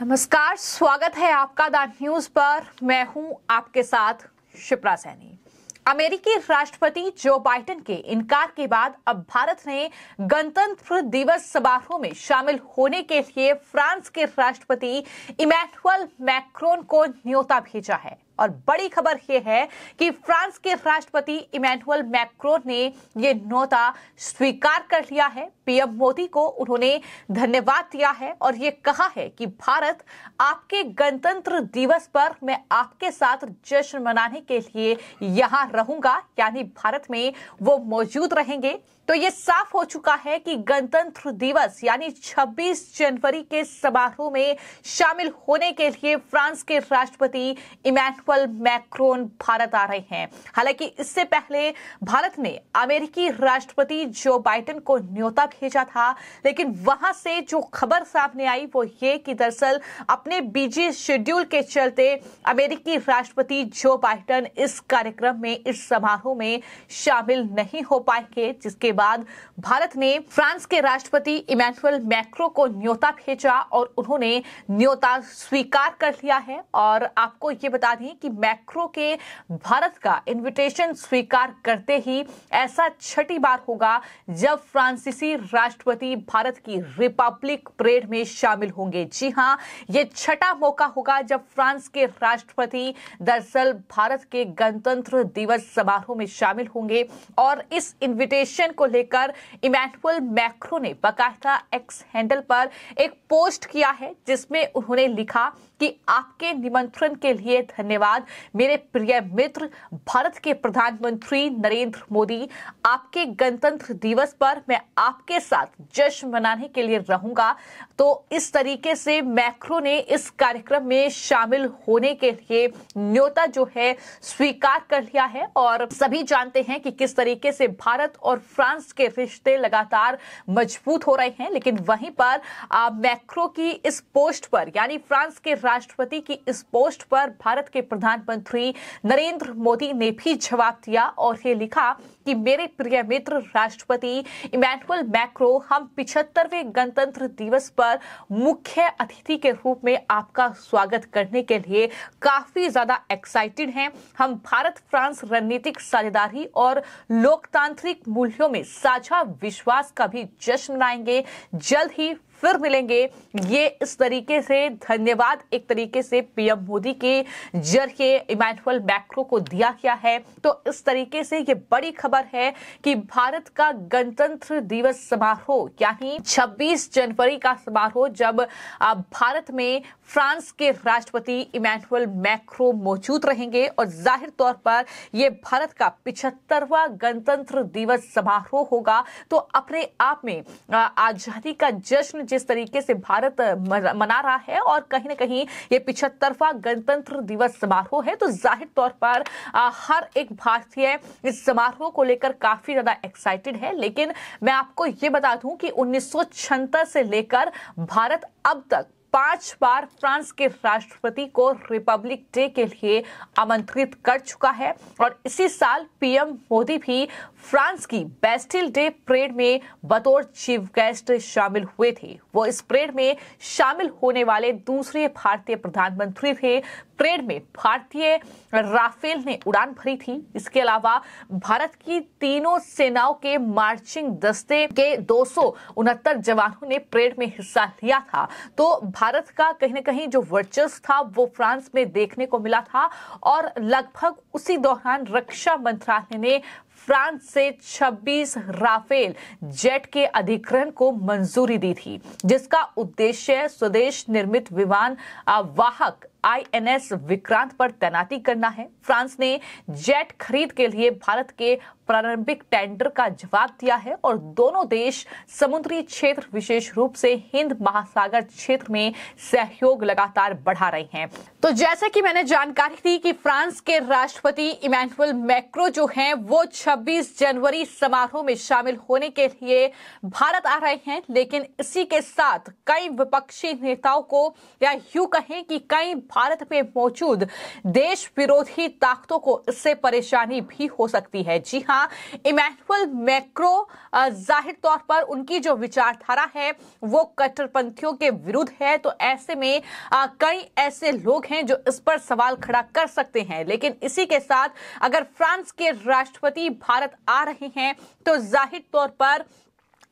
नमस्कार स्वागत है आपका द न्यूज पर मैं हूं आपके साथ शिप्रा सैनी अमेरिकी राष्ट्रपति जो बाइडेन के इनकार के बाद अब भारत ने गणतंत्र दिवस समारोह में शामिल होने के लिए फ्रांस के राष्ट्रपति इमैनुअल मैक्रोन को न्योता भेजा है और बड़ी खबर यह है कि फ्रांस के राष्ट्रपति इमैनुअल मैक्रोन ने यह नोता स्वीकार कर लिया है पीएम मोदी को उन्होंने धन्यवाद दिया है और यह कहा है कि भारत आपके गणतंत्र दिवस पर मैं आपके साथ जश्न मनाने के लिए यहां रहूंगा यानी भारत में वो मौजूद रहेंगे तो ये साफ हो चुका है कि गणतंत्र दिवस यानी 26 जनवरी के समारोह में शामिल होने के लिए फ्रांस के राष्ट्रपति इमैनुअल इमैनुअल मैक्रोन भारत आ रहे हैं हालांकि इससे पहले भारत ने अमेरिकी राष्ट्रपति जो बाइडेन को न्योता भेजा था लेकिन वहां से जो खबर सामने आई वो ये कि दरअसल अपने बीजी शेड्यूल के चलते अमेरिकी राष्ट्रपति जो बाइडेन इस कार्यक्रम में इस समारोह में शामिल नहीं हो पाएंगे जिसके बाद भारत ने फ्रांस के राष्ट्रपति इमैनुअल मैक्रो को न्योता भेजा और उन्होंने न्योता स्वीकार कर लिया है और आपको ये बता दें कि मैक्रो के भारत का इनविटेशन स्वीकार करते ही ऐसा छठी बार होगा जब फ्रांसीसी राष्ट्रपति भारत की रिपब्लिक परेड में शामिल होंगे जी हां ये छठा मौका होगा जब फ्रांस के राष्ट्रपति दरअसल भारत के गणतंत्र दिवस समारोह में शामिल होंगे और इस इनविटेशन को लेकर इमैनुअल मैक्रो ने बकायदा एक्स हैंडल पर एक पोस्ट किया है जिसमें उन्होंने लिखा कि आपके निमंत्रण के लिए धन्यवाद मेरे प्रिय मित्र भारत के प्रधानमंत्री नरेंद्र मोदी आपके गणतंत्र दिवस पर मैं आपके साथ जश्न मनाने के लिए रहूंगा तो इस तरीके से मैक्रो ने इस कार्यक्रम में शामिल होने के लिए न्योता जो है स्वीकार कर लिया है और सभी जानते हैं कि किस तरीके से भारत और फ्रांस के रिश्ते लगातार मजबूत हो रहे हैं लेकिन वहीं पर मैक्रो की इस पोस्ट पर यानी फ्रांस के राष्ट्रपति की इस पोस्ट पर भारत के प्रधानमंत्री नरेंद्र मोदी ने भी जवाब दिया और ये लिखा कि मेरे प्रिय मित्र राष्ट्रपति इमैनुअल मैक्रो हम पिछहत्तरवे गणतंत्र दिवस पर मुख्य अतिथि के रूप में आपका स्वागत करने के लिए काफी ज्यादा एक्साइटेड हैं हम भारत फ्रांस रणनीतिक साझेदारी और लोकतांत्रिक मूल्यों में साझा विश्वास का भी जश्न मनाएंगे जल्द ही फिर मिलेंगे ये इस तरीके से धन्यवाद एक तरीके से पीएम मोदी के जरिए इमैनुअल मैक्रो को दिया गया है तो इस तरीके से ये बड़ी खबर है कि भारत का गणतंत्र दिवस समारोह यानी 26 जनवरी का समारोह जब भारत में फ्रांस के राष्ट्रपति इमैनुअल मैक्रो मौजूद रहेंगे और जाहिर तौर पर यह भारत का पिछहत्तरवा गणतंत्र दिवस समारोह होगा तो अपने आप में आजादी का जश्न जिस तरीके से भारत मना रहा है और कहीं ना कहीं ये पिछहत्तरवा गणतंत्र दिवस समारोह है तो जाहिर तौर पर हर एक भारतीय इस समारोह को लेकर काफी ज्यादा एक्साइटेड है लेकिन मैं आपको ये बता दूं कि उन्नीस से लेकर भारत अब तक पांच बार फ्रांस के राष्ट्रपति को रिपब्लिक डे के लिए आमंत्रित कर चुका है और इसी साल पीएम मोदी भी फ्रांस की बेस्टिल डे परेड में बतौर चीफ गेस्ट शामिल हुए थे वो इस परेड में शामिल होने वाले दूसरे भारतीय प्रधानमंत्री थे ट्रेड में भारतीय राफेल ने उड़ान भरी थी इसके अलावा भारत की तीनों सेनाओं के मार्चिंग दस्ते के दो जवानों ने परेड में हिस्सा लिया था तो भारत का कहीं ना कहीं जो वर्चस्व था वो फ्रांस में देखने को मिला था और लगभग उसी दौरान रक्षा मंत्रालय ने फ्रांस से 26 राफेल जेट के अधिग्रहण को मंजूरी दी थी जिसका उद्देश्य स्वदेश निर्मित विमान वाहक आईएनएस विक्रांत पर तैनाती करना है फ्रांस ने जेट खरीद के लिए भारत के प्रारंभिक टेंडर का जवाब दिया है और दोनों देश समुद्री क्षेत्र विशेष रूप से हिंद महासागर क्षेत्र में सहयोग लगातार बढ़ा रहे हैं तो जैसा कि मैंने जानकारी दी कि फ्रांस के राष्ट्रपति इमैनुअल मैक्रो जो हैं वो 26 जनवरी समारोह में शामिल होने के लिए भारत आ रहे हैं लेकिन इसी के साथ कई विपक्षी नेताओं को या यू कहें कि कई भारत में मौजूद देश विरोधी ताकतों को इससे परेशानी भी हो सकती है जी हाँ इमैनुअल मैक्रो जाहिर तौर पर उनकी जो विचारधारा है वो कट्टरपंथियों के विरुद्ध है तो ऐसे में कई ऐसे लोग हैं जो इस पर सवाल खड़ा कर सकते हैं लेकिन इसी के साथ अगर फ्रांस के राष्ट्रपति भारत आ रहे हैं तो जाहिर तौर पर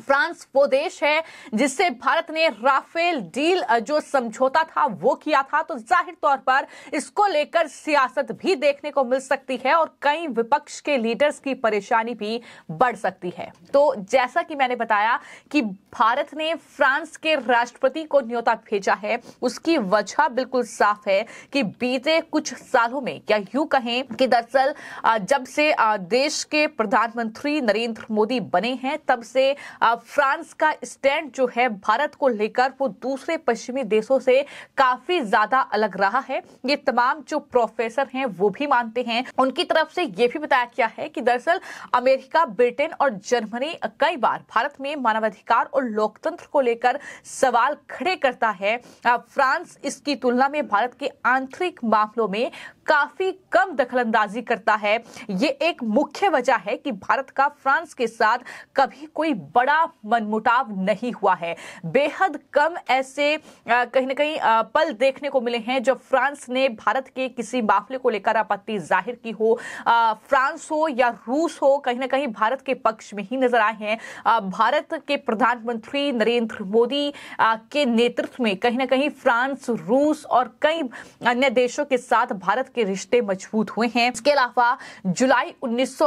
फ्रांस वो देश है जिससे भारत ने राफेल डील जो समझौता था वो किया था तो जाहिर तौर पर इसको लेकर सियासत भी देखने को मिल सकती है और कई विपक्ष के लीडर्स की परेशानी भी बढ़ सकती है तो जैसा कि मैंने बताया कि भारत ने फ्रांस के राष्ट्रपति को न्योता भेजा है उसकी वजह बिल्कुल साफ है कि बीते कुछ सालों में या यूं कहें कि दरअसल जब से देश के प्रधानमंत्री नरेंद्र मोदी बने हैं तब से फ्रांस का स्टैंड जो है भारत को लेकर वो दूसरे पश्चिमी देशों से काफी ज्यादा अलग रहा है ये तमाम जो प्रोफेसर हैं वो भी मानते हैं उनकी तरफ से ये भी बताया गया है कि दरअसल अमेरिका ब्रिटेन और जर्मनी कई बार भारत में मानवाधिकार और लोकतंत्र को लेकर सवाल खड़े करता है फ्रांस इसकी तुलना में भारत के आंतरिक मामलों में काफी कम दखलंदाजी करता है ये एक मुख्य वजह है कि भारत का फ्रांस के साथ कभी कोई बड़ा मनमुटाव नहीं हुआ है बेहद कम ऐसे कहीं ना कहीं पल देखने को मिले हैं जब फ्रांस ने भारत के किसी मामले को लेकर आपत्ति जाहिर की हो फ्रांस हो या रूस हो कहीं ना कहीं भारत के पक्ष में ही नजर आए हैं भारत के प्रधानमंत्री नरेंद्र मोदी के नेतृत्व में कहीं ना कहीं फ्रांस रूस और कई अन्य देशों के साथ भारत के रिश्ते मजबूत हुए हैं इसके अलावा जुलाई उन्नीस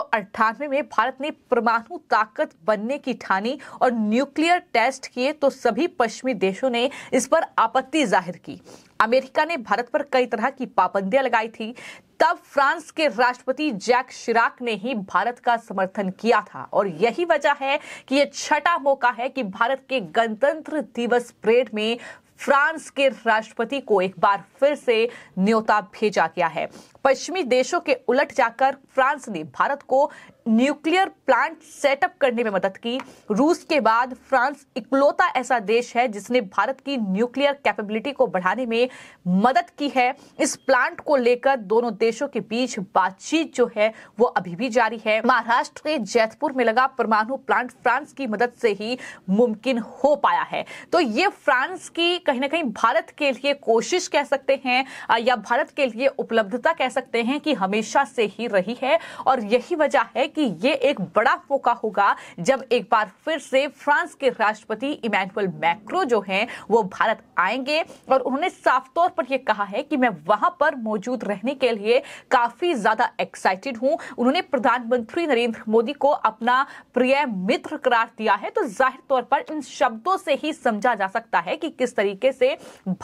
में भारत ने परमाणु ताकत बनने की ठानी और न्यूक्लियर टेस्ट किए तो सभी पश्चिमी देशों ने इस पर आपत्ति जाहिर की अमेरिका ने भारत पर कई तरह की पाबंदियां लगाई थी तब फ्रांस के राष्ट्रपति जैक शिराक ने ही भारत का समर्थन किया था और यही वजह है कि यह छठा मौका है कि भारत के गणतंत्र दिवस परेड में फ्रांस के राष्ट्रपति को एक बार फिर से न्योता भेजा गया है पश्चिमी देशों के उलट जाकर फ्रांस ने भारत को न्यूक्लियर प्लांट सेटअप करने में मदद की रूस के बाद फ्रांस इकलौता ऐसा देश है जिसने भारत की न्यूक्लियर कैपेबिलिटी को बढ़ाने में मदद की है इस प्लांट को लेकर दोनों देशों के बीच बातचीत जो है वो अभी भी जारी है महाराष्ट्र के जैतपुर में लगा परमाणु प्लांट फ्रांस की मदद से ही मुमकिन हो पाया है तो ये फ्रांस की कहीं ना कहीं भारत के लिए कोशिश कह सकते हैं या भारत के लिए उपलब्धता कह सकते हैं कि हमेशा से ही रही है और यही वजह है कि ये एक बड़ा मौका होगा जब एक बार फिर से फ्रांस के राष्ट्रपति इमैनुअल मैक्रो जो हैं वो भारत आएंगे और उन्होंने साफ तौर पर यह कहा है कि मैं वहां पर मौजूद रहने के लिए काफी ज्यादा एक्साइटेड हूं उन्होंने प्रधानमंत्री नरेंद्र मोदी को अपना प्रिय मित्र करार दिया है तो जाहिर तौर पर इन शब्दों से ही समझा जा सकता है कि किस तरीके तरीके से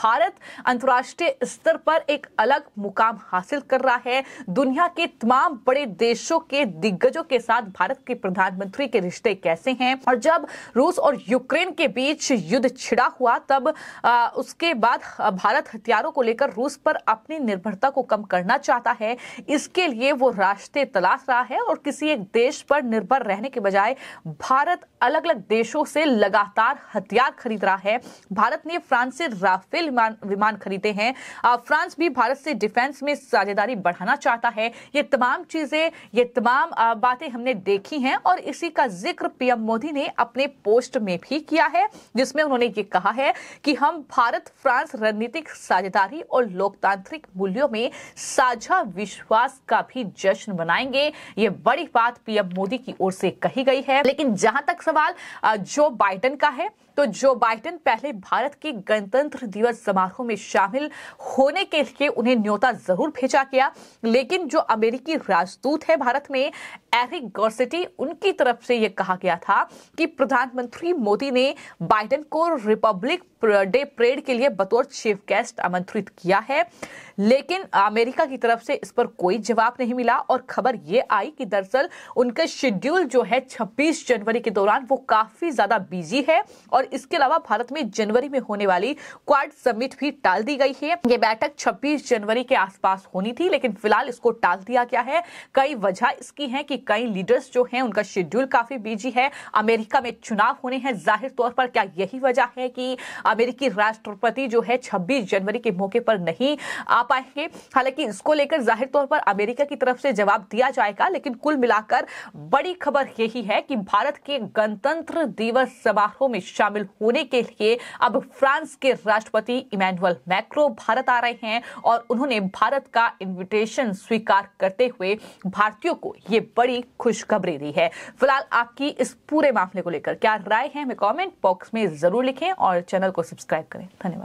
भारत अंतर्राष्ट्रीय स्तर पर एक अलग मुकाम हासिल कर रहा है दुनिया के तमाम बड़े देशों के दिग्गजों के साथ भारत के प्रधानमंत्री के रिश्ते कैसे हैं और जब रूस और यूक्रेन के बीच युद्ध छिड़ा हुआ तब आ, उसके बाद भारत हथियारों को लेकर रूस पर अपनी निर्भरता को कम करना चाहता है इसके लिए वो रास्ते तलाश रहा है और किसी एक देश पर निर्भर रहने के बजाय भारत अलग अलग देशों से लगातार हथियार खरीद रहा है भारत ने फ्रांस फ्रांस से राफेल विमान खरीदे हैं फ्रांस भी भारत से डिफेंस में साझेदारी बढ़ाना चाहता है ये तमाम चीजें ये तमाम बातें हमने देखी हैं और इसी का जिक्र पीएम मोदी ने अपने पोस्ट में भी किया है जिसमें उन्होंने ये कहा है कि हम भारत फ्रांस रणनीतिक साझेदारी और लोकतांत्रिक मूल्यों में साझा विश्वास का भी जश्न मनाएंगे ये बड़ी बात पीएम मोदी की ओर से कही गई है लेकिन जहां तक सवाल जो बाइडन का है तो जो बाइडेन पहले भारत के गणतंत्र दिवस समारोह में शामिल होने के लिए उन्हें न्योता जरूर भेजा गया लेकिन जो अमेरिकी राजदूत है भारत में एरिक गॉर्सिटी उनकी तरफ से यह कहा गया था कि प्रधानमंत्री मोदी ने बाइडेन को रिपब्लिक डे परेड के लिए बतौर चीफ गेस्ट आमंत्रित किया है लेकिन अमेरिका की तरफ से इस पर कोई जवाब नहीं मिला और खबर यह आई कि दरअसल उनका शेड्यूल जो है 26 जनवरी के दौरान वो काफी ज्यादा बिजी है और इसके अलावा भारत में जनवरी में होने वाली क्वाड समिट भी टाल दी गई है ये बैठक 26 जनवरी के आसपास होनी थी लेकिन फिलहाल इसको टाल दिया गया है कई वजह इसकी है कि कई लीडर्स जो हैं उनका शेड्यूल काफी बिजी है अमेरिका में चुनाव होने हैं जाहिर तौर पर क्या यही वजह है कि अमेरिकी राष्ट्रपति जो है छब्बीस जनवरी के मौके पर नहीं आ पाएंगे हालांकि इसको लेकर जाहिर तौर पर अमेरिका की तरफ से जवाब दिया जाएगा लेकिन कुल मिलाकर बड़ी खबर यही है कि भारत के गणतंत्र दिवस समारोह में शामिल होने के लिए अब फ्रांस के राष्ट्रपति इमैनुअल मैक्रो भारत आ रहे हैं और उन्होंने भारत का इन्विटेशन स्वीकार करते हुए भारतीयों को यह बड़ी बड़ी खुशखबरी दी है फिलहाल आपकी इस पूरे मामले को लेकर क्या राय है हमें कॉमेंट बॉक्स में जरूर लिखें और चैनल को सब्सक्राइब करें धन्यवाद